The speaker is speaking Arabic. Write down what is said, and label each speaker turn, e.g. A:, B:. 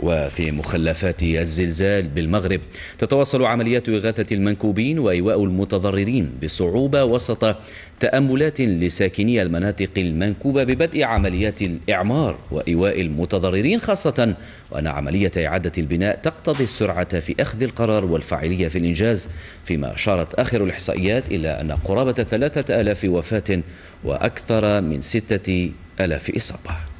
A: وفي مخلفات الزلزال بالمغرب تتواصل عمليات إغاثة المنكوبين وإيواء المتضررين بصعوبة وسط تأملات لساكني المناطق المنكوبة ببدء عمليات الإعمار وإيواء المتضررين خاصة وأن عملية إعادة البناء تقتضي السرعة في أخذ القرار والفاعلية في الإنجاز فيما أشارت آخر الإحصائيات إلى أن قرابة ثلاثة ألاف وفاة وأكثر من ستة ألاف إصابة